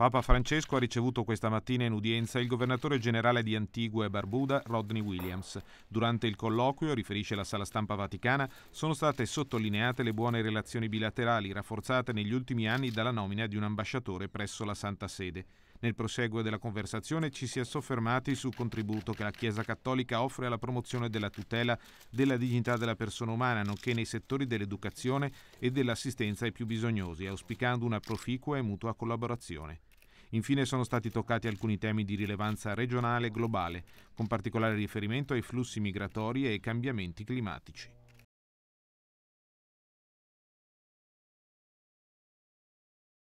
Papa Francesco ha ricevuto questa mattina in udienza il governatore generale di Antigua e Barbuda, Rodney Williams. Durante il colloquio, riferisce la sala stampa vaticana, sono state sottolineate le buone relazioni bilaterali rafforzate negli ultimi anni dalla nomina di un ambasciatore presso la Santa Sede. Nel proseguo della conversazione ci si è soffermati sul contributo che la Chiesa Cattolica offre alla promozione della tutela della dignità della persona umana, nonché nei settori dell'educazione e dell'assistenza ai più bisognosi, auspicando una proficua e mutua collaborazione. Infine sono stati toccati alcuni temi di rilevanza regionale e globale, con particolare riferimento ai flussi migratori e ai cambiamenti climatici.